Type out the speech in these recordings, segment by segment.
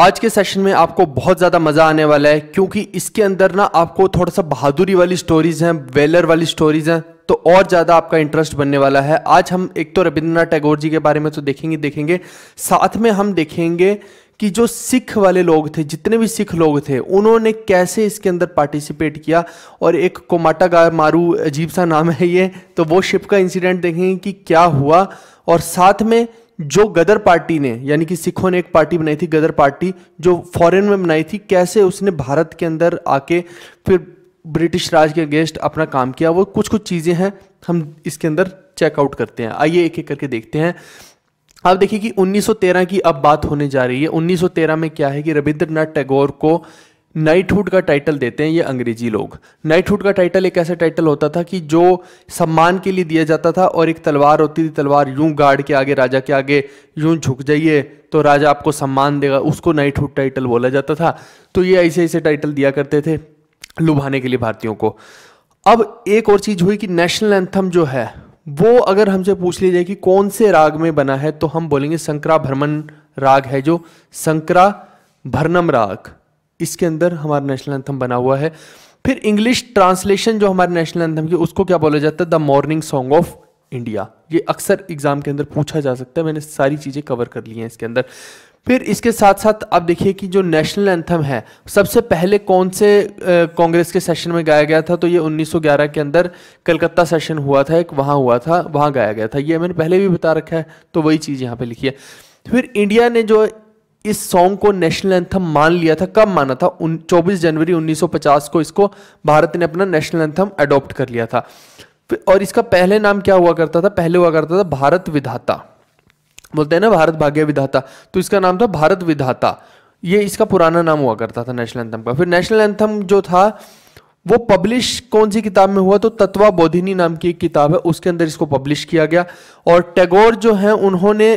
आज के सेशन में आपको बहुत ज़्यादा मज़ा आने वाला है क्योंकि इसके अंदर ना आपको थोड़ा सा बहादुरी वाली स्टोरीज़ हैं वेलर वाली स्टोरीज़ हैं तो और ज़्यादा आपका इंटरेस्ट बनने वाला है आज हम एक तो रविंद्रनाथ टैगोर जी के बारे में तो देखेंगे देखेंगे साथ में हम देखेंगे कि जो सिख वाले लोग थे जितने भी सिख लोग थे उन्होंने कैसे इसके अंदर पार्टिसिपेट किया और एक कोमाटा गा मारू अजीब सा नाम है ये तो वो शिप का इंसिडेंट देखेंगे कि क्या हुआ और साथ में जो गदर पार्टी ने यानी कि सिखों ने एक पार्टी बनाई थी गदर पार्टी जो फॉरेन में बनाई थी कैसे उसने भारत के अंदर आके फिर ब्रिटिश राज के अगेंस्ट अपना काम किया वो कुछ कुछ चीज़ें हैं हम इसके अंदर चेकआउट करते हैं आइए एक एक करके देखते हैं आप देखिए कि 1913 की अब बात होने जा रही है 1913 में क्या है कि रविंद्रनाथ टैगोर को नाइटहुड का टाइटल देते हैं ये अंग्रेजी लोग नाइटहुड का टाइटल एक ऐसा टाइटल होता था कि जो सम्मान के लिए दिया जाता था और एक तलवार होती थी तलवार यूं गार्ड के आगे राजा के आगे यूं झुक जाइए तो राजा आपको सम्मान देगा उसको नाइटहुड टाइटल बोला जाता था तो ये ऐसे ऐसे टाइटल दिया करते थे लुभाने के लिए भारतीयों को अब एक और चीज़ हुई कि नेशनल एंथम जो है वो अगर हमसे पूछ लिया जाए कि कौन से राग में बना है तो हम बोलेंगे संकरा भ्रमण राग है जो संकरा भरनम राग इसके अंदर हमारा नेशनल एंथम बना हुआ है फिर इंग्लिश ट्रांसलेशन जो हमारे नेशनल एंथम की उसको क्या बोला जाता है the morning song of India ये अक्सर एग्जाम के अंदर पूछा जा सकता है मैंने सारी चीज़ें कवर कर ली हैं इसके अंदर फिर इसके साथ साथ आप देखिए कि जो नेशनल एंथम है सबसे पहले कौन से कांग्रेस के सेशन में गाया गया था तो ये 1911 के अंदर कलकत्ता सेशन हुआ था एक वहाँ हुआ था वहाँ गाया गया था ये मैंने पहले भी बता रखा है तो वही चीज़ यहाँ पे लिखी है फिर इंडिया ने जो इस सॉन्ग को नेशनल एंथम मान लिया था कब माना था उन 24 जनवरी 1950 को इसको भारत ने अपना नेशनल एंथम अडॉप्ट कर लिया था और इसका पहले नाम क्या हुआ करता था पहले हुआ करता था भारत विधाता बोलते हैं ना भारत भाग्य विधाता तो इसका नाम था भारत विधाता ये इसका पुराना नाम हुआ करता था नेशनल एंथम का फिर नेशनल एंथम जो था वो पब्लिश कौन सी किताब में हुआ तो तत्वा बोधिनी नाम की एक किताब है उसके अंदर इसको पब्लिश किया गया और टैगोर जो है उन्होंने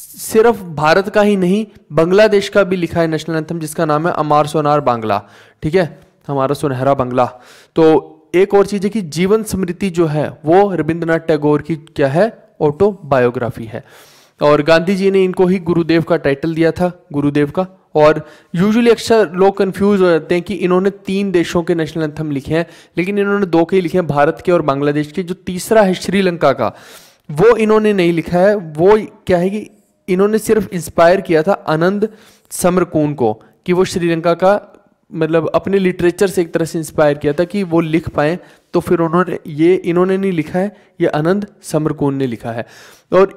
सिर्फ भारत का ही नहीं बांग्लादेश का भी लिखा है नेशनल एंथम जिसका नाम है अमार सोनार बांग्ला ठीक है हमारा सुनहरा बांग्ला तो एक और चीज़ है कि जीवन स्मृति जो है वो रविंद्रनाथ टैगोर की क्या है ऑटोबायोग्राफी है और गांधी जी ने इनको ही गुरुदेव का टाइटल दिया था गुरुदेव का और यूजुअली अक्सर लोग कंफ्यूज हो जाते हैं कि इन्होंने तीन देशों के नेशनल एंथम लिखे हैं लेकिन इन्होंने दो के ही लिखे हैं भारत के और बांग्लादेश के जो तीसरा है श्रीलंका का वो इन्होंने नहीं लिखा है वो क्या है कि इन्होंने सिर्फ इंस्पायर किया था आनंद समरकून को कि वो श्रीलंका का मतलब अपने लिटरेचर से एक तरह से इंस्पायर किया था कि वो लिख पाए तो फिर उन्होंने ये इन्होंने नहीं लिखा है ये आनंद समरकून ने लिखा है और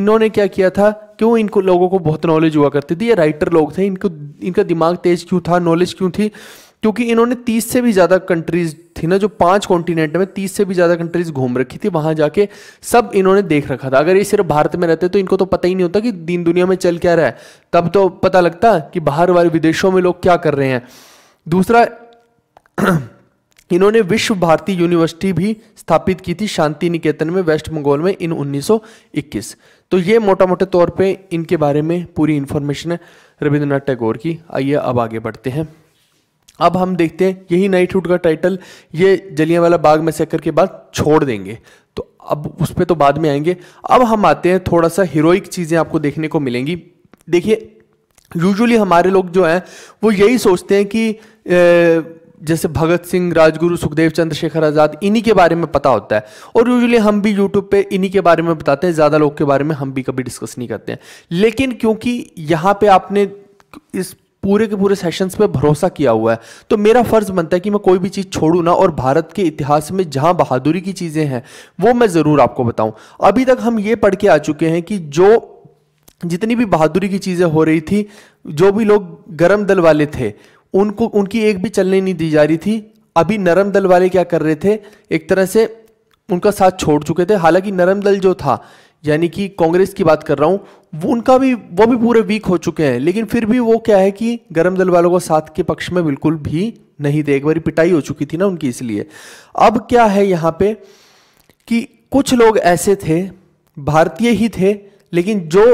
इन्होंने क्या किया था क्यों इनको लोगों को बहुत नॉलेज हुआ करती थी ये राइटर लोग थे इनको इनका दिमाग तेज क्यों था नॉलेज क्यों थी क्योंकि इन्होंने तीस से भी ज़्यादा कंट्रीज थी ना जो पांच कॉन्टिनेंट में तीस से भी ज़्यादा कंट्रीज घूम रखी थी वहां जाके सब इन्होंने देख रखा था अगर ये सिर्फ भारत में रहते तो इनको तो पता ही नहीं होता कि दीन दुनिया में चल क्या रहा है तब तो पता लगता कि बाहर वाले विदेशों में लोग क्या कर रहे हैं दूसरा इन्होंने विश्व भारती यूनिवर्सिटी भी स्थापित की थी शांति निकेतन में वेस्ट बंगाल में इन 1921 तो ये मोटा मोटे तौर पे इनके बारे में पूरी इंफॉर्मेशन है रविंद्रनाथ टैगोर की आइए अब आगे बढ़ते हैं अब हम देखते हैं यही नाइट हुड का टाइटल ये जलिया वाला बाग में मैसेकर के बाद छोड़ देंगे तो अब उस पर तो बाद में आएंगे अब हम आते हैं थोड़ा सा हीरोइक चीज़ें आपको देखने को मिलेंगी देखिए यूजुअली हमारे लोग जो हैं वो यही सोचते हैं कि ए, जैसे भगत सिंह राजगुरु सुखदेव चंद्रशेखर आज़ाद इन्हीं के बारे में पता होता है और यूजुअली हम भी यूट्यूब पे इन्हीं के बारे में बताते हैं ज़्यादा लोग के बारे में हम भी कभी डिस्कस नहीं करते हैं लेकिन क्योंकि यहाँ पे आपने इस पूरे के पूरे सेशंस पे भरोसा किया हुआ है तो मेरा फ़र्ज़ बनता है कि मैं कोई भी चीज़ छोड़ू ना और भारत के इतिहास में जहाँ बहादुरी की चीज़ें हैं वो मैं ज़रूर आपको बताऊँ अभी तक हम ये पढ़ के आ चुके हैं कि जो जितनी भी बहादुरी की चीज़ें हो रही थी जो भी लोग गर्म दल वाले थे उनको उनकी एक भी चलने नहीं दी जा रही थी अभी नरम दल वाले क्या कर रहे थे एक तरह से उनका साथ छोड़ चुके थे हालांकि नरम दल जो था यानी कि कांग्रेस की बात कर रहा हूं वो उनका भी वो भी पूरे वीक हो चुके हैं लेकिन फिर भी वो क्या है कि गर्म दल वालों को साथ के पक्ष में बिल्कुल भी नहीं थे एक बार पिटाई हो चुकी थी ना उनकी इसलिए अब क्या है यहाँ पे कि कुछ लोग ऐसे थे भारतीय ही थे लेकिन जो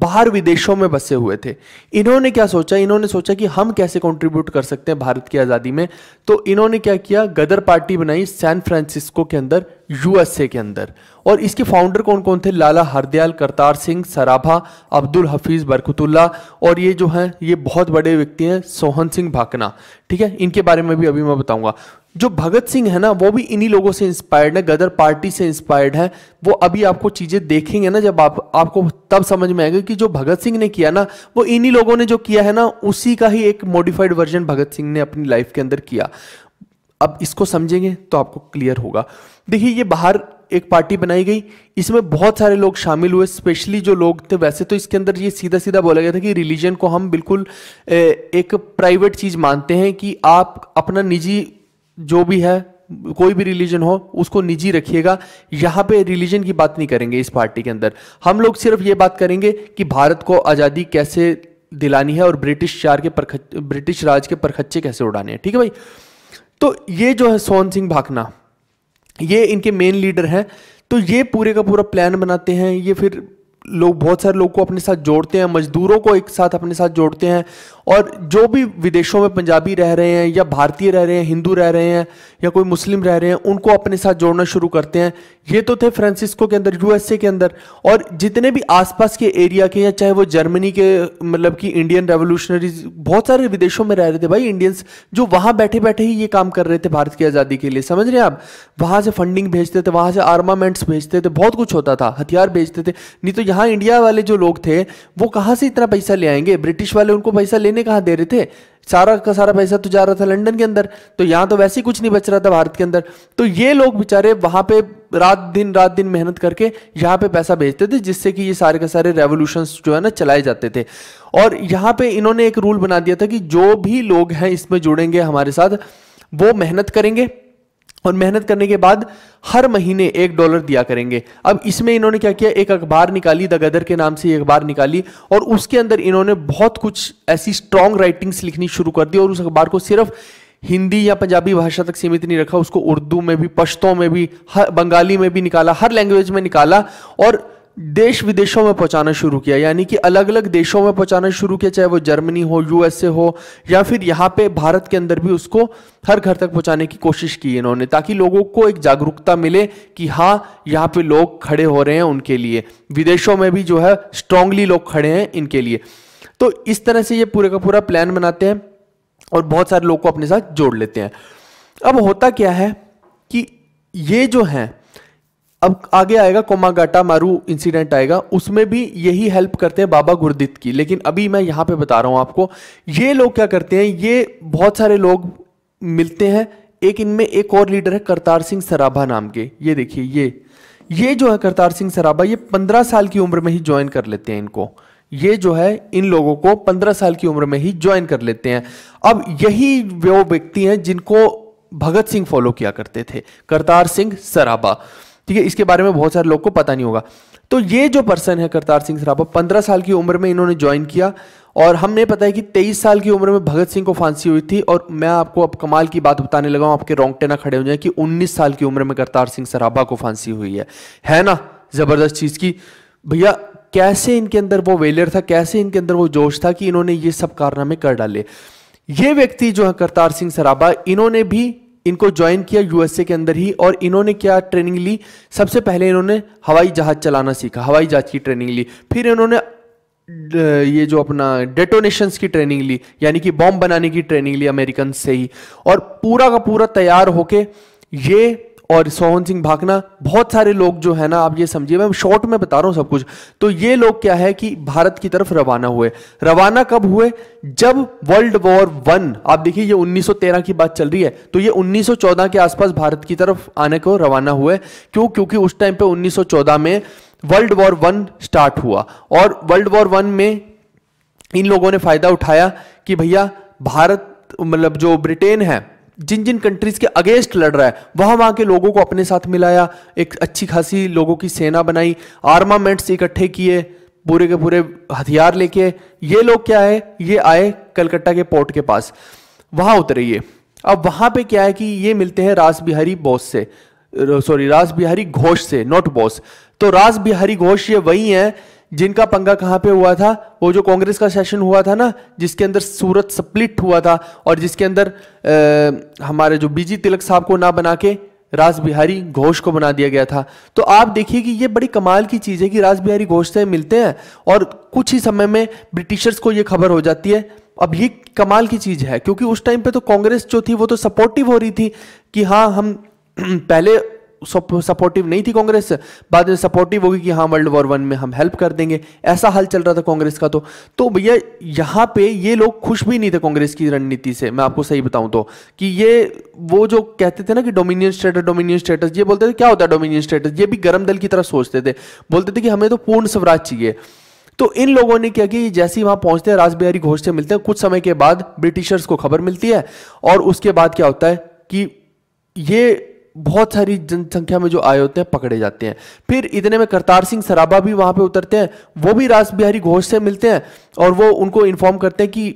बाहर विदेशों में बसे हुए थे इन्होंने क्या सोचा इन्होंने सोचा कि हम कैसे कंट्रीब्यूट कर सकते हैं भारत की आज़ादी में तो इन्होंने क्या किया गदर पार्टी बनाई सैन फ्रांसिस्को के अंदर यूएसए के अंदर और इसके फाउंडर कौन कौन थे लाला हरदयाल करतार सिंह सराभा अब्दुल हफीज़ बरकतुल्ला और ये जो हैं ये बहुत बड़े व्यक्ति हैं सोहन सिंह भाकना ठीक है इनके बारे में भी अभी मैं बताऊंगा जो भगत सिंह है ना वो भी इन्हीं लोगों से इंस्पायर्ड है गदर पार्टी से इंस्पायर्ड है वो अभी आपको चीज़ें देखेंगे ना जब आप आपको तब समझ में आएगा कि जो भगत सिंह ने किया ना वो इन्हीं लोगों ने जो किया है ना उसी का ही एक मॉडिफाइड वर्जन भगत सिंह ने अपनी लाइफ के अंदर किया अब इसको समझेंगे तो आपको क्लियर होगा देखिए ये बाहर एक पार्टी बनाई गई इसमें बहुत सारे लोग शामिल हुए स्पेशली जो लोग थे वैसे तो इसके अंदर ये सीधा सीधा बोला गया था कि रिलीजन को हम बिल्कुल एक प्राइवेट चीज़ मानते हैं कि आप अपना निजी जो भी है कोई भी रिलीजन हो उसको निजी रखिएगा यहां पे रिलीजन की बात नहीं करेंगे इस पार्टी के अंदर हम लोग सिर्फ ये बात करेंगे कि भारत को आज़ादी कैसे दिलानी है और ब्रिटिश चार के परख ब्रिटिश राज के परखच्चे कैसे उड़ाने हैं ठीक है भाई तो ये जो है सोहन सिंह भाखना ये इनके मेन लीडर हैं तो ये पूरे का पूरा प्लान बनाते हैं ये फिर लोग बहुत सारे लोग को अपने साथ जोड़ते हैं मजदूरों को एक साथ अपने साथ जोड़ते हैं और जो भी विदेशों में पंजाबी रह रहे हैं या भारतीय रह रहे हैं हिंदू रह रहे हैं या कोई मुस्लिम रह रहे हैं उनको अपने साथ जोड़ना शुरू करते हैं ये तो थे फ्रांसिस्को के अंदर यूएसए के अंदर और जितने भी आसपास के एरिया के या चाहे वो जर्मनी के मतलब कि इंडियन रेवोल्यूशनरीज बहुत सारे विदेशों में रह रहे थे भाई इंडियंस जो वहाँ बैठे बैठे ही ये काम कर रहे थे भारत की आज़ादी के लिए समझ रहे हैं आप वहाँ से फंडिंग भेजते थे वहाँ से आर्मामेंट्स भेजते थे बहुत कुछ होता था हथियार भेजते थे नहीं तो यहाँ इंडिया वाले जो लोग थे वो कहाँ से इतना पैसा ले आएंगे ब्रिटिश वाले उनको पैसा ले लेने कहा दे रहे थे सारा का सारा पैसा तो जा रहा था लंदन के अंदर तो यहाँ तो वैसे ही कुछ नहीं बच रहा था भारत के अंदर तो ये लोग बेचारे वहां पे रात दिन रात दिन मेहनत करके यहाँ पे पैसा भेजते थे जिससे कि ये सारे के सारे रेवोल्यूशन जो है ना चलाए जाते थे और यहाँ पे इन्होंने एक रूल बना दिया था कि जो भी लोग हैं इसमें जुड़ेंगे हमारे साथ वो मेहनत करेंगे और मेहनत करने के बाद हर महीने एक डॉलर दिया करेंगे अब इसमें इन्होंने क्या किया एक अखबार निकाली द गदर के नाम से एक अखबार निकाली और उसके अंदर इन्होंने बहुत कुछ ऐसी स्ट्रांग राइटिंग्स लिखनी शुरू कर दी और उस अखबार को सिर्फ हिंदी या पंजाबी भाषा तक सीमित नहीं रखा उसको उर्दू में भी पश्तों में भी हर बंगाली में भी निकाला हर लैंग्वेज में निकाला और देश विदेशों में पहुंचाना शुरू किया यानी कि अलग अलग देशों में पहुंचाना शुरू किया चाहे वो जर्मनी हो यूएसए हो या फिर यहाँ पे भारत के अंदर भी उसको हर घर तक पहुंचाने की कोशिश की इन्होंने ताकि लोगों को एक जागरूकता मिले कि हाँ यहाँ पे लोग खड़े हो रहे हैं उनके लिए विदेशों में भी जो है स्ट्रांगली लोग खड़े हैं इनके लिए तो इस तरह से ये पूरे का पूरा प्लान बनाते हैं और बहुत सारे लोग को अपने साथ जोड़ लेते हैं अब होता क्या है कि ये जो हैं अब आगे आएगा कोमागाटा मारू इंसिडेंट आएगा उसमें भी यही हेल्प करते हैं बाबा गुरदित की लेकिन अभी मैं यहाँ पे बता रहा हूँ आपको ये लोग क्या करते हैं ये बहुत सारे लोग मिलते हैं एक इनमें एक और लीडर है करतार सिंह सराभा नाम के ये देखिए ये ये जो है करतार सिंह सराभा ये पंद्रह साल की उम्र में ही ज्वाइन कर लेते हैं इनको ये जो है इन लोगों को पंद्रह साल की उम्र में ही ज्वाइन कर लेते हैं अब यही वो व्यक्ति हैं जिनको भगत सिंह फॉलो किया करते थे करतार सिंह सराभा ठीक है इसके बारे में बहुत सारे लोग को पता नहीं होगा तो ये जो पर्सन है करतार सिंह सराबा पंद्रह साल की उम्र में इन्होंने ज्वाइन किया और हमने पता है कि तेईस साल की उम्र में भगत सिंह को फांसी हुई थी और मैं आपको अब कमाल की बात बताने लगा हूं आपके रोंगटे ना खड़े हो जाए कि उन्नीस साल की उम्र में करतार सिंह सराबा को फांसी हुई है है ना ज़बरदस्त चीज़ की भैया कैसे इनके अंदर वो वेलियर था कैसे इनके अंदर वो जोश था कि इन्होंने ये सब कारनामे कर डाले ये व्यक्ति जो है करतार सिंह सराबा इन्होंने भी इनको ज्वाइन किया यूएसए के अंदर ही और इन्होंने क्या ट्रेनिंग ली सबसे पहले इन्होंने हवाई जहाज़ चलाना सीखा हवाई जहाज़ की ट्रेनिंग ली फिर इन्होंने ये जो अपना डेटोनेशंस की ट्रेनिंग ली यानी कि बॉम्ब बनाने की ट्रेनिंग ली अमेरिकन से ही और पूरा का पूरा तैयार होके ये और सोहन सिंह भाकना बहुत सारे लोग जो है ना आप ये समझिए मैं शॉर्ट में बता रहा हूं सब कुछ तो ये लोग क्या है कि भारत की तरफ रवाना हुए रवाना कब हुए जब वर्ल्ड वॉर वन आप देखिए ये 1913 की बात चल रही है तो ये 1914 के आसपास भारत की तरफ आने को रवाना हुए क्यों क्योंकि उस टाइम पे 1914 में वर्ल्ड वॉर वन स्टार्ट हुआ और वर्ल्ड वॉर वन में इन लोगों ने फायदा उठाया कि भैया भारत मतलब जो ब्रिटेन है जिन जिन कंट्रीज के अगेंस्ट लड़ रहा है वहां वहां के लोगों को अपने साथ मिलाया एक अच्छी खासी लोगों की सेना बनाई आर्मामेंट्स इकट्ठे किए पूरे के पूरे हथियार लेके ये लोग क्या है ये आए कलकत्ता के पोर्ट के पास वहां उतरे ये अब वहां पे क्या है कि ये मिलते हैं रास बिहारी बॉस से सॉरी रास बिहारी घोष से नॉट बॉस तो रास बिहारी घोष ये वही है जिनका पंगा कहाँ पे हुआ था वो जो कांग्रेस का सेशन हुआ था ना जिसके अंदर सूरत स्प्लिट हुआ था और जिसके अंदर आ, हमारे जो बीजी तिलक साहब को ना बना के राज बिहारी घोष को बना दिया गया था तो आप देखिए कि ये बड़ी कमाल की चीज़ है कि राज बिहारी घोष से मिलते हैं और कुछ ही समय में ब्रिटिशर्स को ये खबर हो जाती है अब ये कमाल की चीज़ है क्योंकि उस टाइम पे तो कांग्रेस जो थी वो तो सपोर्टिव हो रही थी कि हाँ हम पहले सपोर्टिव नहीं थी कांग्रेस बाद में सपोर्टिव होगी कि हाँ वर्ल्ड वॉर वन में हम हेल्प कर देंगे ऐसा हल चल रहा था कांग्रेस का तो तो भैया यहाँ पे ये लोग खुश भी नहीं थे कांग्रेस की रणनीति से मैं आपको सही बताऊं तो कि ये वो जो कहते थे ना कि डोमिनियन स्टेटस डोमिनियन स्टेटस ये बोलते थे क्या होता है डोमिनियन स्टेटस ये भी गर्म दल की तरह सोचते थे बोलते थे कि हमें तो पूर्ण स्वराज चाहिए तो इन लोगों ने क्या कि जैसे ही वहां पहुंचते हैं राजबिहारी घोष से मिलते हैं कुछ समय के बाद ब्रिटिशर्स को खबर मिलती है और उसके बाद क्या होता है कि ये बहुत सारी जनसंख्या में जो आए होते हैं पकड़े जाते हैं फिर इतने में करतार सिंह सराबा भी वहाँ पे उतरते हैं वो भी राज बिहारी घोष से मिलते हैं और वो उनको इन्फॉर्म करते हैं कि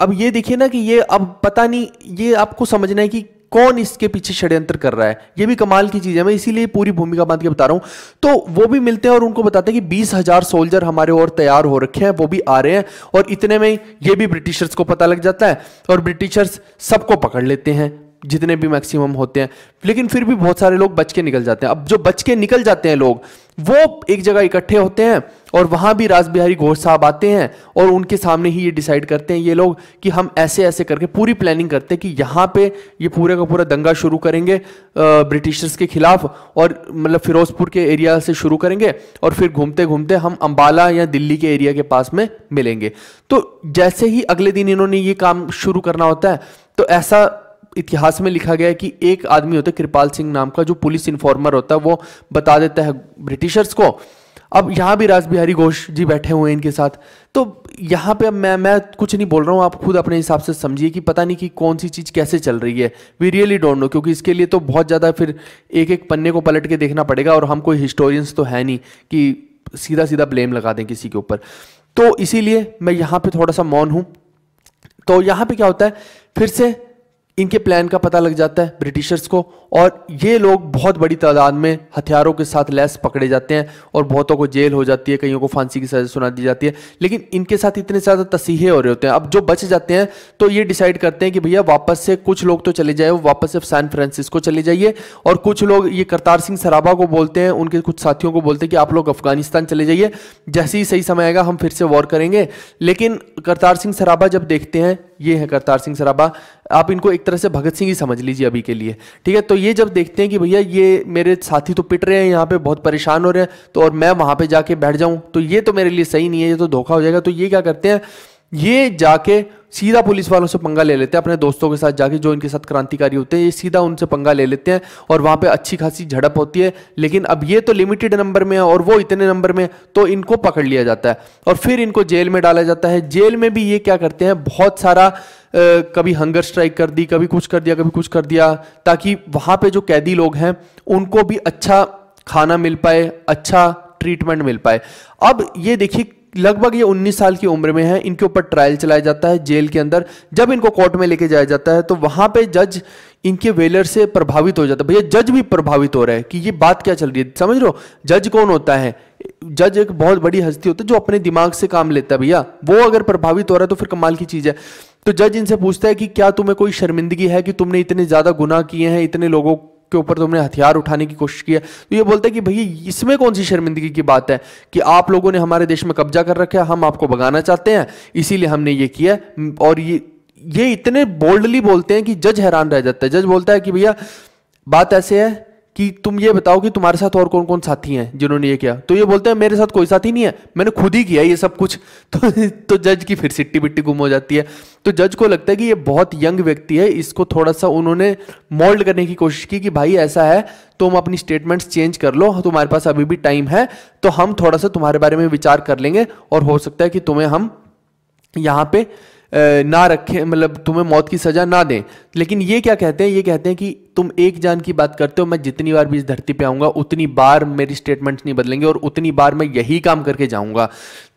अब ये देखिए ना कि ये अब पता नहीं ये आपको समझना है कि कौन इसके पीछे षड्यंत्र कर रहा है ये भी कमाल की चीज है मैं इसीलिए पूरी भूमिका बांध के बता रहा हूँ तो वो भी मिलते हैं और उनको बताते हैं कि बीस हजार सोल्जर हमारे और तैयार हो रखे हैं वो भी आ रहे हैं और इतने में ये भी ब्रिटिशर्स को पता लग जाता है और ब्रिटिशर्स सबको पकड़ लेते हैं जितने भी मैक्सिमम होते हैं लेकिन फिर भी बहुत सारे लोग बच के निकल जाते हैं अब जो बच के निकल जाते हैं लोग वो एक जगह इकट्ठे होते हैं और वहाँ भी राज बिहारी घोष साहब आते हैं और उनके सामने ही ये डिसाइड करते हैं ये लोग कि हम ऐसे ऐसे करके पूरी प्लानिंग करते हैं कि यहाँ पे ये पूरे का पूरा दंगा शुरू करेंगे ब्रिटिशर्स के खिलाफ और मतलब फिरोजपुर के एरिया से शुरू करेंगे और फिर घूमते घूमते हम अम्बाला या दिल्ली के एरिया के पास में मिलेंगे तो जैसे ही अगले दिन इन्होंने ये काम शुरू करना होता है तो ऐसा इतिहास में लिखा गया है कि एक आदमी होता है कृपाल सिंह नाम का जो पुलिस इन्फॉर्मर होता है वो बता देता है ब्रिटिशर्स को अब यहाँ भी राजबिहारी घोष जी बैठे हुए हैं इनके साथ तो यहाँ पे अब मैं मैं कुछ नहीं बोल रहा हूँ आप खुद अपने हिसाब से समझिए कि पता नहीं कि कौन सी चीज़ कैसे चल रही है वी रियली डोंट नो क्योंकि इसके लिए तो बहुत ज़्यादा फिर एक एक पन्ने को पलट के देखना पड़ेगा और हम कोई हिस्टोरियंस तो है नहीं कि सीधा सीधा ब्लेम लगा दें किसी के ऊपर तो इसीलिए मैं यहाँ पर थोड़ा सा मौन हूँ तो यहाँ पर क्या होता है फिर से इनके प्लान का पता लग जाता है ब्रिटिशर्स को और ये लोग बहुत बड़ी तादाद में हथियारों के साथ लैस पकड़े जाते हैं और बहुतों को जेल हो जाती है कईयों को फांसी की सजा सुना दी जाती है लेकिन इनके साथ इतने ज़्यादा तसीहे हो रहे होते हैं अब जो बच जाते हैं तो ये डिसाइड करते हैं कि भैया वापस से कुछ लोग तो चले जाए वापस से सैन फ्रांसिस्को चले जाइए और कुछ लोग ये करतार सिंह सराबा को बोलते हैं उनके कुछ साथियों को बोलते हैं कि आप लोग अफगानिस्तान चले जाइए जैसे ही सही समय आएगा हम फिर से वॉर करेंगे लेकिन करतार सिंह सराबा जब देखते हैं ये है करतार सिंह सराबा आप इनको एक तरह से भगत सिंह ही समझ लीजिए अभी के लिए ठीक है तो ये जब देखते हैं कि भैया ये मेरे साथी तो पिट रहे हैं यहाँ पे बहुत परेशान हो रहे हैं तो और मैं वहाँ पे जाके बैठ जाऊँ तो ये तो मेरे लिए सही नहीं है ये तो धोखा हो जाएगा तो ये क्या करते हैं ये जाके सीधा पुलिस वालों से पंगा ले लेते हैं अपने दोस्तों के साथ जाके जो इनके साथ क्रांतिकारी होते हैं ये सीधा उनसे पंगा ले लेते हैं और वहाँ पे अच्छी खासी झड़प होती है लेकिन अब ये तो लिमिटेड नंबर में है और वो इतने नंबर में तो इनको पकड़ लिया जाता है और फिर इनको जेल में डाला जाता है जेल में भी ये क्या करते हैं बहुत सारा Uh, कभी हंगर स्ट्राइक कर दी कभी कुछ कर दिया कभी कुछ कर दिया ताकि वहाँ पर जो कैदी लोग हैं उनको भी अच्छा खाना मिल पाए अच्छा ट्रीटमेंट मिल पाए अब ये देखिए लगभग ये 19 साल की उम्र में है इनके ऊपर ट्रायल चलाया जाता है जेल के अंदर जब इनको कोर्ट में लेके जाया जाता है तो वहां पे जज इनके वेलर से प्रभावित हो जाता है भैया जज भी प्रभावित हो रहा है कि ये बात क्या चल रही है समझ लो जज कौन होता है जज एक बहुत बड़ी हस्ती होती है जो अपने दिमाग से काम लेता है भैया वो अगर प्रभावित हो रहा है तो फिर कमाल की चीज़ है तो जज इनसे पूछता है कि क्या तुम्हें कोई शर्मिंदगी है कि तुमने इतने ज़्यादा गुनाह किए हैं इतने लोगों के ऊपर तुमने हथियार उठाने की कोशिश की है तो ये बोलते हैं कि भैया इसमें कौन सी शर्मिंदगी की बात है कि आप लोगों ने हमारे देश में कब्जा कर रखा है हम आपको भगाना चाहते हैं इसीलिए हमने ये किया और ये ये इतने बोल्डली बोलते हैं कि जज हैरान रह जाता है जज बोलता है कि भैया बात ऐसे है कि तुम ये बताओ कि तुम्हारे साथ और कौन कौन साथी हैं जिन्होंने ये किया तो ये बोलते हैं मेरे साथ कोई साथी नहीं है मैंने खुद ही किया ये सब कुछ तो तो जज की फिर सिट्टी बिट्टी गुम हो जाती है तो जज को लगता है कि ये बहुत यंग व्यक्ति है इसको थोड़ा सा उन्होंने मोल्ड करने की कोशिश की कि भाई ऐसा है तुम अपनी स्टेटमेंट्स चेंज कर लो तुम्हारे पास अभी भी टाइम है तो हम थोड़ा सा तुम्हारे बारे में विचार कर लेंगे और हो सकता है कि तुम्हें हम यहाँ पे ना रखें मतलब तुम्हें मौत की सज़ा ना दें लेकिन ये क्या कहते हैं ये कहते हैं कि तुम एक जान की बात करते हो मैं जितनी बार भी इस धरती पे आऊँगा उतनी बार मेरी स्टेटमेंट्स नहीं बदलेंगे और उतनी बार मैं यही काम करके जाऊँगा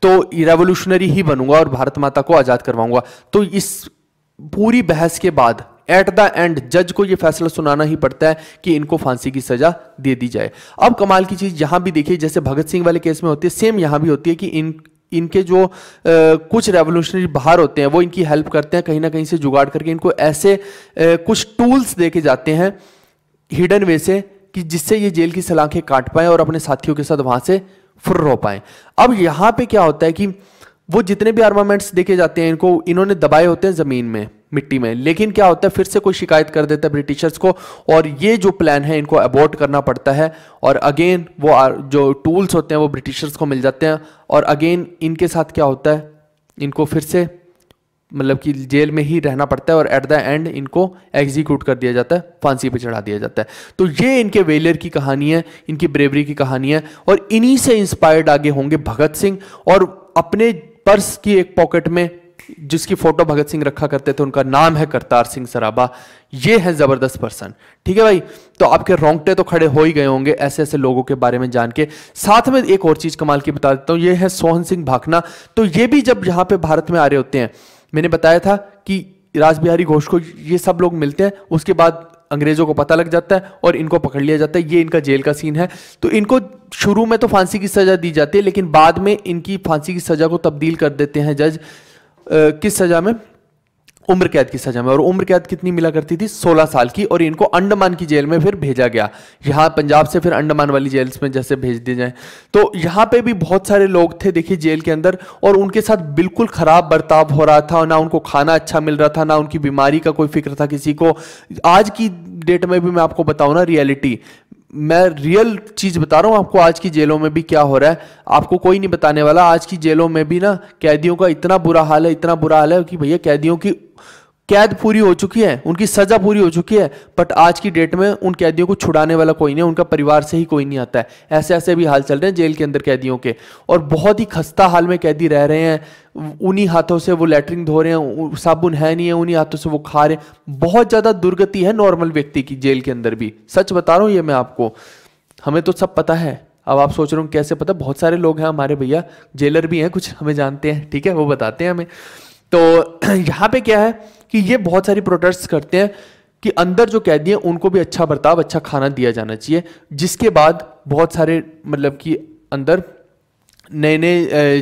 तो रेवोल्यूशनरी ही बनूंगा और भारत माता को आज़ाद करवाऊँगा तो इस पूरी बहस के बाद एट द एंड जज को यह फैसला सुनाना ही पड़ता है कि इनको फांसी की सजा दे दी जाए अब कमाल की चीज यहां भी देखिए जैसे भगत सिंह वाले केस में होती है सेम यहां भी होती है कि इन इनके जो आ, कुछ रेवोल्यूशनरी बाहर होते हैं वो इनकी हेल्प करते हैं कहीं ना कहीं से जुगाड़ करके इनको ऐसे आ, कुछ टूल्स दे के जाते हैं हिडन वे से कि जिससे ये जेल की सलाखें काट पाए और अपने साथियों के साथ वहां से फुर रो पाए अब यहां पे क्या होता है कि वो जितने भी आर्मामेंट्स देखे जाते हैं इनको इन्होंने दबाए होते हैं ज़मीन में मिट्टी में लेकिन क्या होता है फिर से कोई शिकायत कर देता है ब्रिटिशर्स को और ये जो प्लान है इनको अबॉर्ट करना पड़ता है और अगेन वो जो टूल्स होते हैं वो ब्रिटिशर्स को मिल जाते हैं और अगेन इनके साथ क्या होता है इनको फिर से मतलब कि जेल में ही रहना पड़ता है और एट द एंड इनको एग्जीक्यूट कर दिया जाता है फांसी पे चढ़ा दिया जाता है तो ये इनके वेलियर की कहानी है इनकी ब्रेवरी की कहानी है और इन्हीं से इंस्पायर्ड आगे होंगे भगत सिंह और अपने पर्स की एक पॉकेट में जिसकी फोटो भगत सिंह रखा करते थे उनका नाम है करतार सिंह सराबा ये है ज़बरदस्त पर्सन ठीक है भाई तो आपके रोंगटे तो खड़े हो ही गए होंगे ऐसे ऐसे लोगों के बारे में जान के साथ में एक और चीज़ कमाल की बता देता हूं ये है सोहन सिंह भाखना तो ये भी जब यहां पर भारत में आ रहे होते हैं मैंने बताया था कि राज बिहारी घोष को ये सब लोग मिलते हैं उसके बाद अंग्रेजों को पता लग जाता है और इनको पकड़ लिया जाता है ये इनका जेल का सीन है तो इनको शुरू में तो फांसी की सज़ा दी जाती है लेकिन बाद में इनकी फांसी की सज़ा को तब्दील कर देते हैं जज किस सजा में उम्र कैद की सजा में और उम्र कैद कितनी मिला करती थी 16 साल की और इनको अंडमान की जेल में फिर भेजा गया यहां पंजाब से फिर अंडमान वाली जेल्स में जैसे भेज दिए जाए तो यहां पे भी बहुत सारे लोग थे देखिए जेल के अंदर और उनके साथ बिल्कुल ख़राब बर्ताव हो रहा था ना उनको खाना अच्छा मिल रहा था ना उनकी बीमारी का कोई फिक्र था किसी को आज की डेट में भी मैं आपको बताऊ ना रियलिटी मैं रियल चीज़ बता रहा हूं आपको आज की जेलों में भी क्या हो रहा है आपको कोई नहीं बताने वाला आज की जेलों में भी ना कैदियों का इतना बुरा हाल है इतना बुरा हाल है कि भैया कैदियों की कैद पूरी हो चुकी है उनकी सजा पूरी हो चुकी है बट आज की डेट में उन कैदियों को छुड़ाने वाला कोई नहीं उनका परिवार से ही कोई नहीं आता है ऐसे ऐसे भी हाल चल रहे हैं जेल के अंदर कैदियों के और बहुत ही खस्ता हाल में कैदी रह रहे हैं उन्हीं हाथों से वो लेटरिन धो रहे हैं साबुन है नहीं है उन्हीं हाथों से वो खा रहे हैं बहुत ज़्यादा दुर्गति है नॉर्मल व्यक्ति की जेल के अंदर भी सच बता रहा हूँ ये मैं आपको हमें तो सब पता है अब आप सोच रहे हो कैसे पता बहुत सारे लोग हैं हमारे भैया जेलर भी हैं कुछ हमें जानते हैं ठीक है वो बताते हैं हमें तो यहाँ पे क्या है कि ये बहुत सारी प्रोटेस्ट करते हैं कि अंदर जो कैदी हैं उनको भी अच्छा बर्ताव अच्छा खाना दिया जाना चाहिए जिसके बाद बहुत सारे मतलब कि अंदर नए नए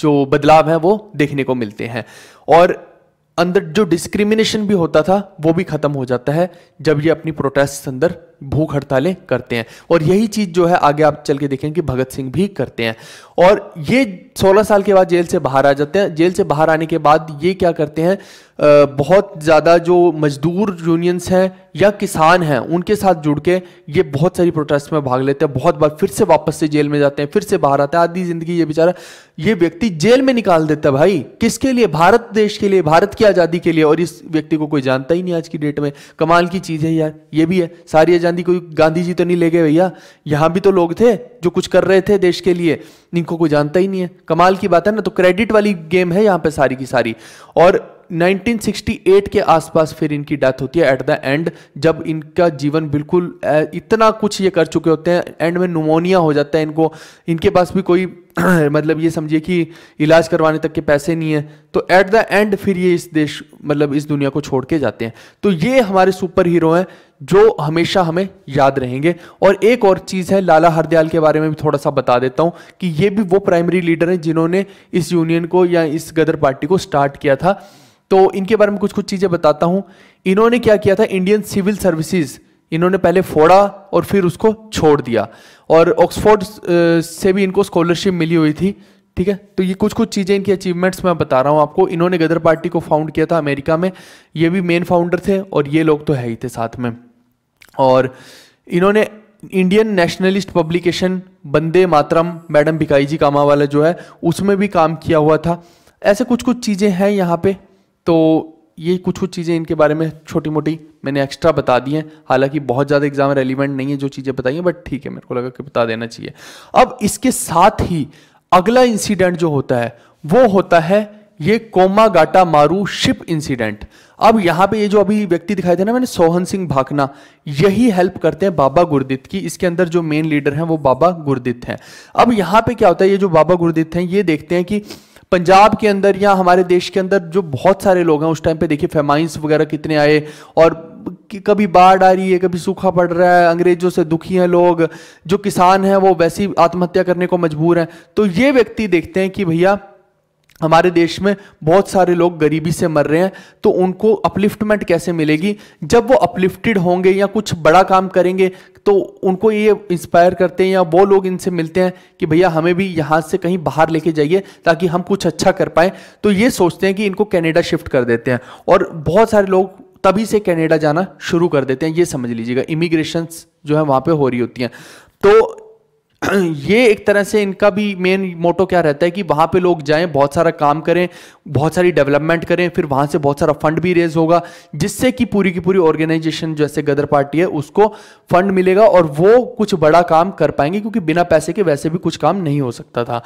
जो बदलाव हैं वो देखने को मिलते हैं और अंदर जो डिस्क्रिमिनेशन भी होता था वो भी ख़त्म हो जाता है जब ये अपनी प्रोटेस्ट अंदर भूख हड़तालें करते हैं और यही चीज़ जो है आगे आप चल के देखें कि भगत सिंह भी करते हैं और ये 16 साल के बाद जेल से बाहर आ जाते हैं जेल से बाहर आने के बाद ये क्या करते हैं बहुत ज़्यादा जो मजदूर यूनियंस हैं या किसान हैं उनके साथ जुड़ के ये बहुत सारी प्रोटेस्ट में भाग लेते हैं बहुत बार फिर से वापस से जेल में जाते हैं फिर से बाहर आते हैं आधी ज़िंदगी ये बेचारा ये व्यक्ति जेल में निकाल देता है भाई किसके लिए भारत देश के लिए भारत की आज़ादी के लिए और इस व्यक्ति को कोई जानता ही नहीं आज की डेट में कमाल की चीज़ है यार ये भी है सारी आज़ादी कोई गांधी जी तो नहीं ले गए भैया यहाँ भी तो लोग थे जो कुछ कर रहे थे देश के लिए इनको कोई जानता ही नहीं है कमाल की बात है ना तो क्रेडिट वाली गेम है यहाँ पर सारी की सारी और 1968 के आसपास फिर इनकी डेथ होती है एट द एंड जब इनका जीवन बिल्कुल इतना कुछ ये कर चुके होते हैं एंड में नुमोनिया हो जाता है इनको इनके पास भी कोई मतलब ये समझिए कि इलाज करवाने तक के पैसे नहीं है तो एट द एंड फिर ये इस देश मतलब इस दुनिया को छोड़ के जाते हैं तो ये हमारे सुपर हीरो हैं जो हमेशा हमें याद रहेंगे और एक और चीज़ है लाला हरदयाल के बारे में भी थोड़ा सा बता देता हूँ कि ये भी वो प्राइमरी लीडर हैं जिन्होंने इस यूनियन को या इस गदर पार्टी को स्टार्ट किया था तो इनके बारे में कुछ कुछ चीज़ें बताता हूँ इन्होंने क्या किया था इंडियन सिविल सर्विसेज इन्होंने पहले फोड़ा और फिर उसको छोड़ दिया और ऑक्सफोर्ड से भी इनको स्कॉलरशिप मिली हुई थी ठीक है तो ये कुछ कुछ चीज़ें इनकी अचीवमेंट्स मैं बता रहा हूँ आपको इन्होंने गदर पार्टी को फाउंड किया था अमेरिका में ये भी मेन फाउंडर थे और ये लोग तो है ही थे साथ में और इन्होंने इंडियन नेशनलिस्ट पब्लिकेशन बंदे मातरम मैडम भिकाई जी कामा वाला जो है उसमें भी काम किया हुआ था ऐसे कुछ कुछ चीज़ें हैं यहाँ पे तो ये कुछ कुछ चीज़ें इनके बारे में छोटी मोटी मैंने एक्स्ट्रा बता दी हैं हालांकि बहुत ज़्यादा एग्जाम रेलिवेंट नहीं है जो चीज़ें बताई हैं बट ठीक है मेरे को लगा कि बता देना चाहिए अब इसके साथ ही अगला इंसिडेंट जो होता है वो होता है ये कोमा गाटा मारू शिप इंसिडेंट अब यहाँ पे ये जो अभी व्यक्ति दिखाई दे ना मैंने सोहन सिंह भाकना यही हेल्प करते हैं बाबा गुरदित की इसके अंदर जो मेन लीडर हैं वो बाबा गुरदित हैं अब यहाँ पे क्या होता है ये जो बाबा गुरदित हैं ये देखते हैं कि पंजाब के अंदर या हमारे देश के अंदर जो बहुत सारे लोग हैं उस टाइम पे देखिए फेमाइंस वगैरह कितने आए और कभी बाढ़ आ रही है कभी सूखा पड़ रहा है अंग्रेजों से दुखी हैं लोग जो किसान हैं वो वैसी आत्महत्या करने को मजबूर हैं तो ये व्यक्ति देखते हैं कि भैया हमारे देश में बहुत सारे लोग गरीबी से मर रहे हैं तो उनको अपलिफ्टमेंट कैसे मिलेगी जब वो अपलिफ्टेड होंगे या कुछ बड़ा काम करेंगे तो उनको ये इंस्पायर करते हैं या वो लोग इनसे मिलते हैं कि भैया हमें भी यहाँ से कहीं बाहर लेके जाइए ताकि हम कुछ अच्छा कर पाएँ तो ये सोचते हैं कि इनको कैनेडा शिफ्ट कर देते हैं और बहुत सारे लोग तभी से कैनेडा जाना शुरू कर देते हैं ये समझ लीजिएगा इमिग्रेशन जो है वहाँ पर हो रही होती हैं तो ये एक तरह से इनका भी मेन मोटो क्या रहता है कि वहाँ पे लोग जाएं बहुत सारा काम करें बहुत सारी डेवलपमेंट करें फिर वहाँ से बहुत सारा फंड भी रेज होगा जिससे कि पूरी की पूरी ऑर्गेनाइजेशन जैसे गदर पार्टी है उसको फंड मिलेगा और वो कुछ बड़ा काम कर पाएंगे क्योंकि बिना पैसे के वैसे भी कुछ काम नहीं हो सकता था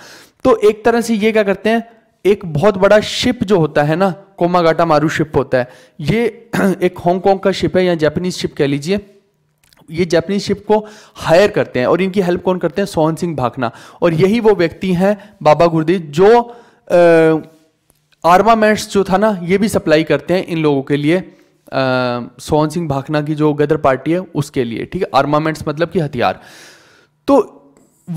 तो एक तरह से ये क्या करते हैं एक बहुत बड़ा शिप जो होता है ना कोमागाटा मारू शिप होता है ये एक हांगकॉन्ग का शिप है या जापानीज शिप कह लीजिए ये जैपनीज शिप को हायर करते हैं और इनकी हेल्प कौन करते हैं सोहन सिंह भाखना और यही वो व्यक्ति हैं बाबा गुरदीप जो आर्मामेंट्स जो था ना ये भी सप्लाई करते हैं इन लोगों के लिए सोहन सिंह भाखना की जो गदर पार्टी है उसके लिए ठीक है आर्मामेंट्स मतलब कि हथियार तो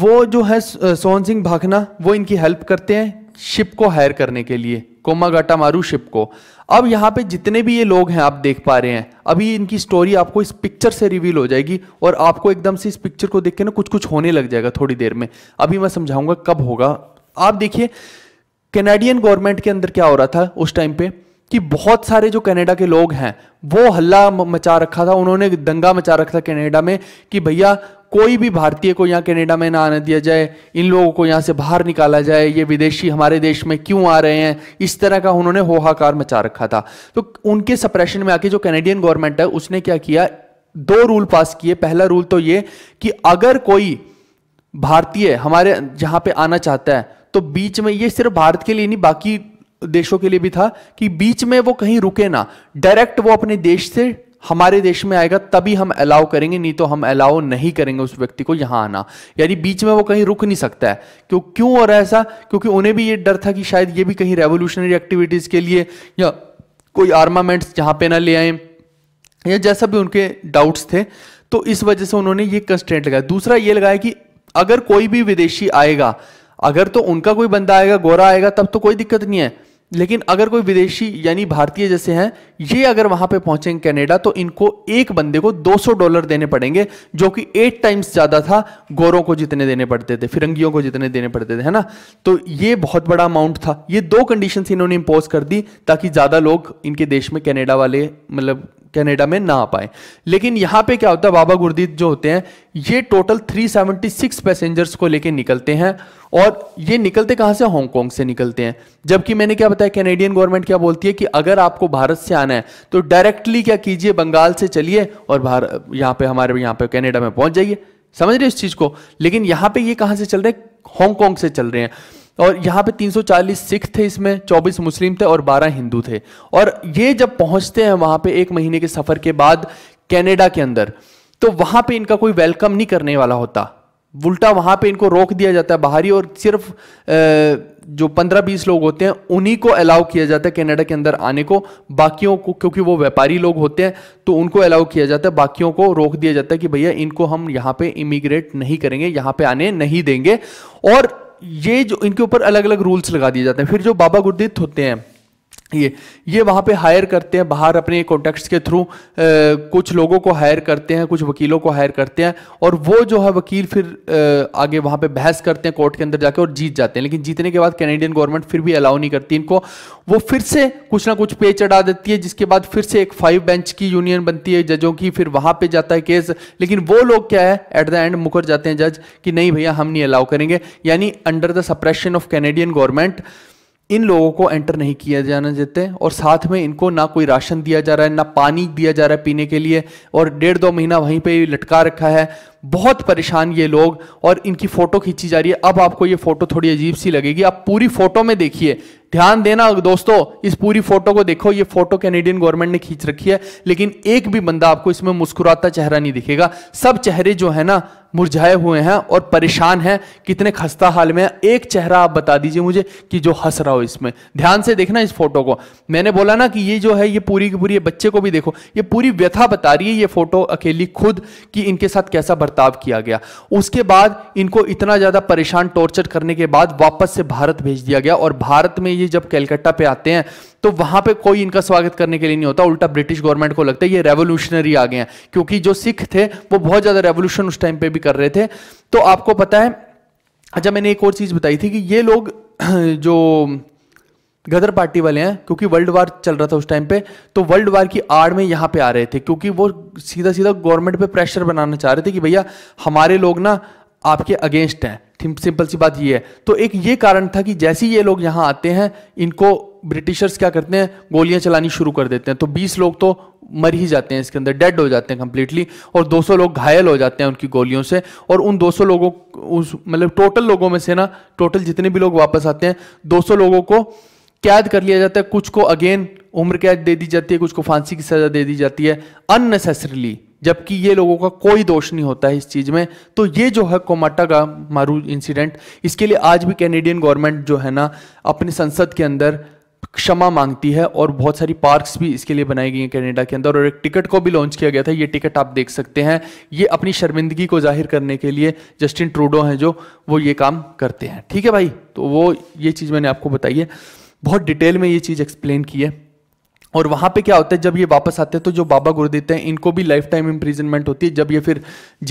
वो जो है सोहन सिंह भाखना वो इनकी हेल्प करते हैं शिप को हायर करने के लिए गाटा मारू शिप को अब यहाँ पे जितने भी ये लोग हैं आप देख पा रहे हैं अभी इनकी स्टोरी आपको इस पिक्चर से रिवील हो जाएगी और आपको एकदम से इस पिक्चर को देख के ना कुछ कुछ होने लग जाएगा थोड़ी देर में अभी मैं समझाऊंगा कब होगा आप देखिए कैनेडियन गवर्नमेंट के अंदर क्या हो रहा था उस टाइम पे कि बहुत सारे जो कनाडा के लोग हैं वो हल्ला मचा रखा था उन्होंने दंगा मचा रखा था कनाडा में कि भैया कोई भी भारतीय को यहाँ कनाडा में ना आने दिया जाए इन लोगों को यहाँ से बाहर निकाला जाए ये विदेशी हमारे देश में क्यों आ रहे हैं इस तरह का उन्होंने होहाकार मचा रखा था तो उनके सप्रेशन में आके जो कैनेडियन गवर्नमेंट है उसने क्या किया दो रूल पास किए पहला रूल तो ये कि अगर कोई भारतीय हमारे जहाँ पे आना चाहता है तो बीच में ये सिर्फ भारत के लिए नहीं बाकी देशों के लिए भी था कि बीच में वो कहीं रुके ना डायरेक्ट वो अपने देश से हमारे देश में आएगा तभी हम अलाउ करेंगे नहीं तो हम अलाउ नहीं करेंगे उस व्यक्ति को यहां आना यानी बीच में वो कहीं रुक नहीं सकता है क्यों क्यों हो रहा है ऐसा क्योंकि उन्हें भी ये डर था कि शायद ये भी कहीं रेवोल्यूशनरी एक्टिविटीज के लिए या कोई आर्मामेंट्स जहां पे ना ले आए या जैसा भी उनके डाउट्स थे तो इस वजह से उन्होंने ये कंस्टेंट लगाया दूसरा ये लगाया कि अगर कोई भी विदेशी आएगा अगर तो उनका कोई बंदा आएगा गोरा आएगा तब तो कोई दिक्कत नहीं है लेकिन अगर कोई विदेशी यानी भारतीय जैसे हैं ये अगर वहां पे पहुंचेंगे कनाडा तो इनको एक बंदे को 200 डॉलर देने पड़ेंगे जो कि एट टाइम्स ज़्यादा था गोरों को जितने देने पड़ते थे फिरंगियों को जितने देने पड़ते थे है ना तो ये बहुत बड़ा अमाउंट था ये दो कंडीशन इन्होंने इम्पोज कर दी ताकि ज़्यादा लोग इनके देश में कैनेडा वाले मतलब कनाडा में ना आ पाए लेकिन यहाँ पे क्या होता है बाबा गुरदीत जो होते हैं ये टोटल 376 पैसेंजर्स को लेके निकलते हैं और ये निकलते कहाँ से हांगकांग से निकलते हैं जबकि मैंने क्या बताया कैनेडियन गवर्नमेंट क्या बोलती है कि अगर आपको भारत से आना है तो डायरेक्टली क्या कीजिए बंगाल से चलिए और भारत यहाँ पे हमारे यहाँ पे कनाडा में पहुंच जाइए समझ रहे इस चीज को लेकिन यहाँ पे ये कहाँ से चल रहे हैं हांगकांग से चल रहे हैं और यहाँ पे 340 सिख थे इसमें 24 मुस्लिम थे और 12 हिंदू थे और ये जब पहुंचते हैं वहां पे एक महीने के सफर के बाद कनाडा के अंदर तो वहां पे इनका कोई वेलकम नहीं करने वाला होता उल्टा वहां पे इनको रोक दिया जाता है बाहरी और सिर्फ जो पंद्रह बीस लोग होते हैं उन्हीं को अलाउ किया जाता है कनाडा के अंदर आने को बाकियों को क्योंकि वो व्यापारी लोग होते हैं तो उनको अलाउ किया जाता है बाकियों को रोक दिया जाता है कि भैया इनको हम यहाँ पे इमिग्रेट नहीं करेंगे यहाँ पे आने नहीं देंगे और ये जो इनके ऊपर अलग अलग रूल्स लगा दिए जाते हैं फिर जो बाबा गुरदित होते हैं ये ये वहाँ पे हायर करते हैं बाहर अपने कॉन्टैक्ट्स के थ्रू कुछ लोगों को हायर करते हैं कुछ वकीलों को हायर करते हैं और वो जो है वकील फिर आ, आगे वहाँ पे बहस करते हैं कोर्ट के अंदर जाके और जीत जाते हैं लेकिन जीतने के बाद कैनेडियन गवर्नमेंट फिर भी अलाउ नहीं करती इनको वो फिर से कुछ ना कुछ पे चढ़ा देती है जिसके बाद फिर से एक फाइव बेंच की यूनियन बनती है जजों की फिर वहाँ पर जाता है केस लेकिन वो लोग क्या है एट द एंड मुकर जाते हैं जज कि नहीं भैया हम नहीं अलाउ करेंगे यानी under the suppression of Canadian government इन लोगों को एंटर नहीं किया जाना देते और साथ में इनको ना कोई राशन दिया जा रहा है ना पानी दिया जा रहा है पीने के लिए और डेढ़ दो महीना वहीं पे लटका रखा है बहुत परेशान ये लोग और इनकी फ़ोटो खींची जा रही है अब आपको ये फ़ोटो थोड़ी अजीब सी लगेगी आप पूरी फ़ोटो में देखिए ध्यान देना दोस्तों इस पूरी फोटो को देखो ये फोटो कैनेडियन गवर्नमेंट ने खींच रखी है लेकिन एक भी बंदा आपको इसमें मुस्कुराता चेहरा नहीं दिखेगा सब चेहरे जो है ना मुरझाए हुए हैं और परेशान हैं कितने खस्ता हाल में एक चेहरा आप बता दीजिए मुझे कि जो हंस रहा हो इसमें ध्यान से देखना इस फोटो को मैंने बोला ना कि ये जो है ये पूरी की पूरी ये बच्चे को भी देखो ये पूरी व्यथा बता रही है ये फोटो अकेली खुद कि इनके साथ कैसा बर्ताव किया गया उसके बाद इनको इतना ज़्यादा परेशान टॉर्चर करने के बाद वापस से भारत भेज दिया गया और भारत में ये जब कैलकट्टा पे आते हैं तो वहां पे कोई इनका स्वागत करने के लिए नहीं होता उल्टा ब्रिटिश गवर्नमेंट को लगता है ये रेवोल्यूशनरी आ गए हैं क्योंकि जो सिख थे वो बहुत ज्यादा रेवोल्यूशन उस टाइम पे भी कर रहे थे तो आपको पता है अच्छा मैंने एक और चीज बताई थी कि ये लोग जो गदर पार्टी वाले हैं क्योंकि वर्ल्ड वार चल रहा था उस टाइम पे तो वर्ल्ड वार की आड़ में यहाँ पे आ रहे थे क्योंकि वो सीधा सीधा गवर्नमेंट पे प्रेशर बनाना चाह रहे थे कि भैया हमारे लोग ना आपके अगेंस्ट हैं सिंपल सी बात ये है तो एक ये कारण था कि जैसे ही ये लोग यहाँ आते हैं इनको ब्रिटिशर्स क्या करते हैं गोलियां चलानी शुरू कर देते हैं तो 20 लोग तो मर ही जाते हैं इसके अंदर डेड हो जाते हैं कंप्लीटली और 200 लोग घायल हो जाते हैं उनकी गोलियों से और उन 200 लोगों उस मतलब टोटल लोगों में से ना टोटल जितने भी लोग वापस आते हैं दो लोगों को कैद कर लिया जाता है कुछ को अगेन उम्र कैद दे दी जाती है कुछ को फांसी की सजा दे दी जाती है अननेसेसरीली जबकि ये लोगों का कोई दोष नहीं होता है इस चीज़ में तो ये जो है कोमाटा का मारू इंसिडेंट इसके लिए आज भी कैनेडियन गवर्नमेंट जो है ना अपनी संसद के अंदर क्षमा मांगती है और बहुत सारी पार्क्स भी इसके लिए बनाई गई हैं कनाडा के अंदर और एक टिकट को भी लॉन्च किया गया था ये टिकट आप देख सकते हैं ये अपनी शर्मिंदगी को जाहिर करने के लिए जस्टिन ट्रूडो हैं जो वो ये काम करते हैं ठीक है भाई तो वो ये चीज़ मैंने आपको बताई है बहुत डिटेल में ये चीज़ एक्सप्लेन की है और वहां पे क्या होता है जब ये वापस आते हैं तो जो बाबा गुरुदेव हैं इनको भी लाइफ टाइम इम्प्रिजनमेंट होती है जब ये फिर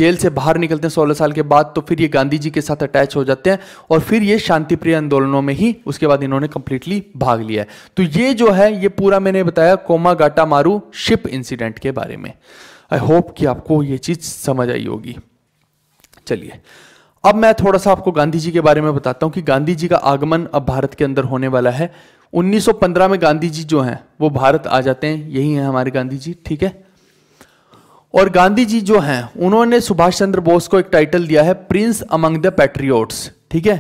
जेल से बाहर निकलते हैं सोलह साल के बाद तो फिर ये गांधी जी के साथ अटैच हो जाते हैं और फिर ये शांति प्रिय आंदोलनों में ही उसके बाद इन्होंने कंप्लीटली भाग लिया है तो ये जो है ये पूरा मैंने बताया कोमा गाटा मारू शिप इंसिडेंट के बारे में आई होप कि आपको ये चीज समझ आई होगी चलिए अब मैं थोड़ा सा आपको गांधी जी के बारे में बताता हूँ कि गांधी जी का आगमन अब भारत के अंदर होने वाला है 1915 में गांधी जी जो हैं वो भारत आ जाते हैं यही हैं हमारे गांधी जी ठीक है और गांधी जी जो हैं उन्होंने सुभाष चंद्र बोस को एक टाइटल दिया है प्रिंस अमंग द पैट्रियोट्स ठीक है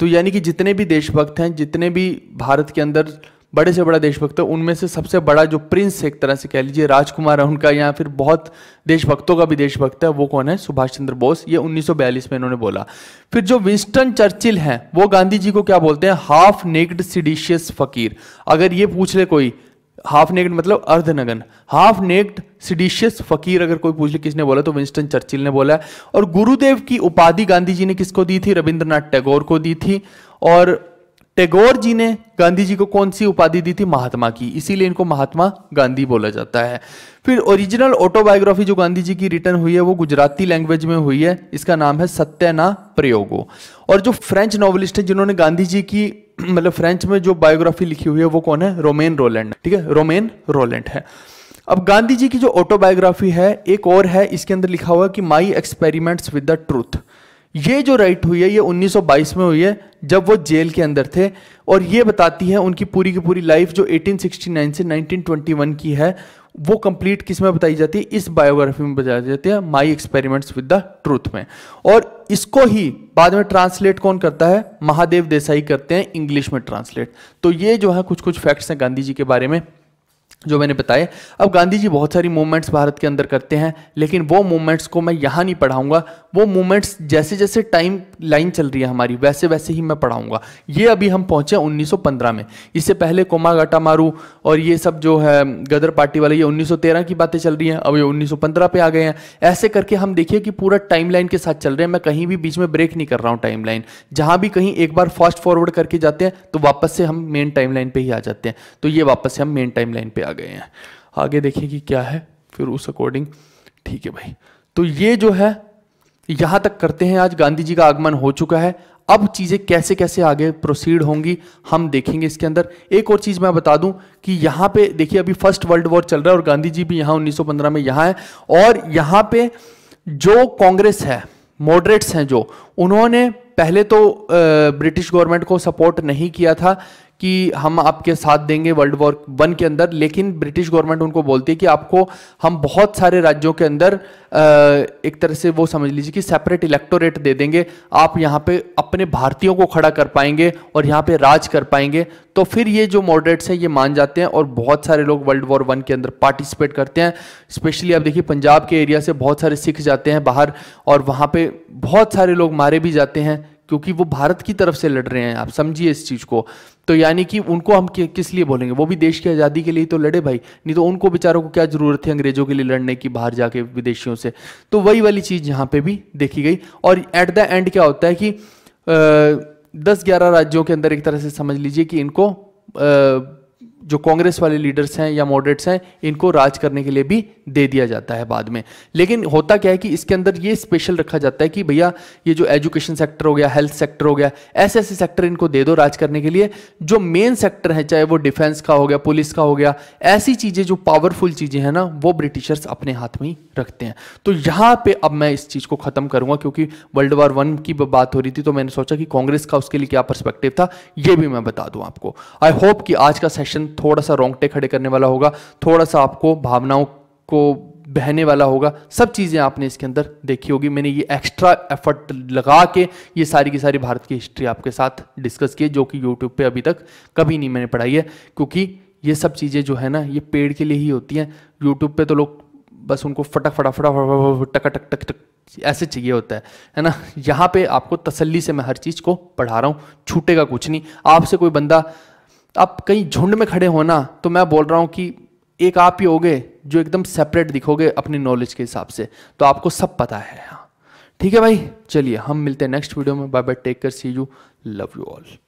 तो यानी कि जितने भी देशभक्त हैं जितने भी भारत के अंदर बड़े से बड़ा देशभक्त है उनमें से सबसे बड़ा जो प्रिंस एक तरह से कह लीजिए राजकुमार है उनका या फिर बहुत देशभक्तों का भी देशभक्त है वो कौन है सुभाष चंद्र बोस ये 1942 में इन्होंने बोला फिर जो विंस्टन चर्चिल हैं वो गांधी जी को क्या बोलते हैं हाफ नेक्ड सिडिशियस फकीर अगर ये पूछ ले कोई हाफ नेक्ड मतलब अर्धनगन हाफ नेक्ड सिडिशियस फकीर अगर कोई पूछ ले किसने बोला तो विंस्टन चर्चिल ने बोला और गुरुदेव की उपाधि गांधी जी ने किसको दी थी रविंद्रनाथ टैगोर को दी थी और टैगोर जी ने गांधी जी को कौन सी उपाधि दी थी महात्मा की इसीलिए इनको महात्मा गांधी बोला जाता है फिर ओरिजिनल ऑटोबायोग्राफी जो गांधी जी की रिटर्न हुई है वो गुजराती लैंग्वेज में हुई है इसका नाम है सत्यना प्रयोगो और जो फ्रेंच नॉवलिस्ट है जिन्होंने गांधी जी की मतलब फ्रेंच में जो बायोग्राफी लिखी हुई है वो कौन है रोमेन रोलैंड ठीक है रोमेन रोलैंड है अब गांधी जी की जो ऑटोबायोग्राफी है एक और है इसके अंदर लिखा हुआ कि my experiments with the truth ये जो राइट हुई है ये 1922 में हुई है जब वो जेल के अंदर थे और ये बताती है उनकी पूरी की पूरी लाइफ जो 1869 से 1921 की है वो कंप्लीट किस में बताई जाती है इस बायोग्राफी में बताई जाती है my experiments with the truth में और इसको ही बाद में ट्रांसलेट कौन करता है महादेव देसाई करते हैं इंग्लिश में ट्रांसलेट तो ये जो है कुछ कुछ फैक्ट्स हैं गांधी जी के बारे में जो मैंने बताए अब गांधी जी बहुत सारी मूवमेंट्स भारत के अंदर करते हैं लेकिन वो मूवमेंट्स को मैं यहाँ नहीं पढ़ाऊंगा वो मूवमेंट्स जैसे जैसे टाइम लाइन चल रही है हमारी वैसे वैसे ही मैं पढ़ाऊंगा ये अभी हम पहुँचे 1915 में इससे पहले कोमा गाटा मारू और ये सब जो है गदर पार्टी वाले ये उन्नीस की बातें चल रही हैं अब ये उन्नीस पे आ गए हैं ऐसे करके हम देखिए कि पूरा टाइम लाइन के साथ चल रहे हैं मैं कहीं भी बीच में ब्रेक नहीं कर रहा हूँ टाइम लाइन जहाँ भी कहीं एक बार फास्ट फॉरवर्ड करके जाते हैं तो वापस से हम मेन टाइम लाइन पर ही आ जाते हैं तो ये वापस से हम मेन टाइम लाइन पर आ गए हैं आगे देखें कि क्या है फिर उस अकॉर्डिंग ठीक है भाई तो ये जो है यहां तक करते हैं आज गांधी जी का आगमन हो चुका है अब चीज़ें कैसे कैसे आगे प्रोसीड होंगी हम देखेंगे इसके अंदर एक और चीज़ मैं बता दूं कि यहां पे देखिए अभी फर्स्ट वर्ल्ड वॉर चल रहा है और गांधी जी भी यहां 1915 में यहां है और यहां पे जो कांग्रेस है मॉडरेट्स हैं जो उन्होंने पहले तो ब्रिटिश गवर्नमेंट को सपोर्ट नहीं किया था कि हम आपके साथ देंगे वर्ल्ड वॉर वन के अंदर लेकिन ब्रिटिश गवर्नमेंट उनको बोलती है कि आपको हम बहुत सारे राज्यों के अंदर एक तरह से वो समझ लीजिए कि सेपरेट इलेक्टोरेट दे देंगे आप यहाँ पे अपने भारतीयों को खड़ा कर पाएंगे और यहाँ पे राज कर पाएंगे तो फिर ये जो मॉडरेट्स हैं ये मान जाते हैं और बहुत सारे लोग वर्ल्ड वॉर वन के अंदर पार्टिसिपेट करते हैं स्पेशली आप देखिए पंजाब के एरिया से बहुत सारे सिख जाते हैं बाहर और वहाँ पर बहुत सारे लोग मारे भी जाते हैं क्योंकि वो भारत की तरफ से लड़ रहे हैं आप समझिए इस चीज़ को तो यानी कि उनको हम किस लिए बोलेंगे वो भी देश की आज़ादी के लिए तो लड़े भाई नहीं तो उनको बेचारों को क्या ज़रूरत थी अंग्रेज़ों के लिए लड़ने की बाहर जाके विदेशियों से तो वही वाली चीज़ यहाँ पर भी देखी गई और एट द एंड क्या होता है कि दस ग्यारह राज्यों के अंदर एक तरह से समझ लीजिए कि इनको आ, जो कांग्रेस वाले लीडर्स हैं या मॉडरेट्स हैं इनको राज करने के लिए भी दे दिया जाता है बाद में लेकिन होता क्या है कि इसके अंदर ये स्पेशल रखा जाता है कि भैया ये जो एजुकेशन सेक्टर हो गया हेल्थ सेक्टर हो गया ऐसे ऐसे सेक्टर इनको दे दो राज करने के लिए जो मेन सेक्टर है चाहे वो डिफेंस का हो गया पुलिस का हो गया ऐसी चीज़ें जो पावरफुल चीज़ें हैं ना वो ब्रिटिशर्स अपने हाथ में ही रखते हैं तो यहाँ पर अब मैं इस चीज़ को ख़त्म करूँगा क्योंकि वर्ल्ड वॉर वन की बात हो रही थी तो मैंने सोचा कि कांग्रेस का उसके लिए क्या परस्पेक्टिव था ये भी मैं बता दूँ आपको आई होप कि आज का सेशन थोड़ा सा रोंगटे खड़े करने वाला होगा थोड़ा सा आपको भावनाओं को बहने वाला होगा सब चीज़ें आपने इसके अंदर देखी होगी मैंने ये एक्स्ट्रा एफर्ट लगा के ये सारी की सारी भारत की हिस्ट्री आपके साथ डिस्कस की जो कि यूट्यूब पे अभी तक कभी नहीं मैंने पढ़ाई है क्योंकि ये सब चीज़ें जो है ना ये पेड़ के लिए ही होती हैं यूट्यूब पे तो लोग बस उनको फटक फटा फटा टका टक टक टक ऐसे चाहिए होता है है ना यहाँ पे आपको तसल्ली से मैं हर चीज़ को पढ़ा रहा हूँ छूटेगा कुछ नहीं आपसे कोई बंदा आप कहीं झुंड में खड़े हो ना तो मैं बोल रहा हूँ कि एक आप ही होगे जो एकदम सेपरेट दिखोगे अपनी नॉलेज के हिसाब से तो आपको सब पता है हाँ ठीक है भाई चलिए हम मिलते हैं नेक्स्ट वीडियो में bye bye take care see you love you all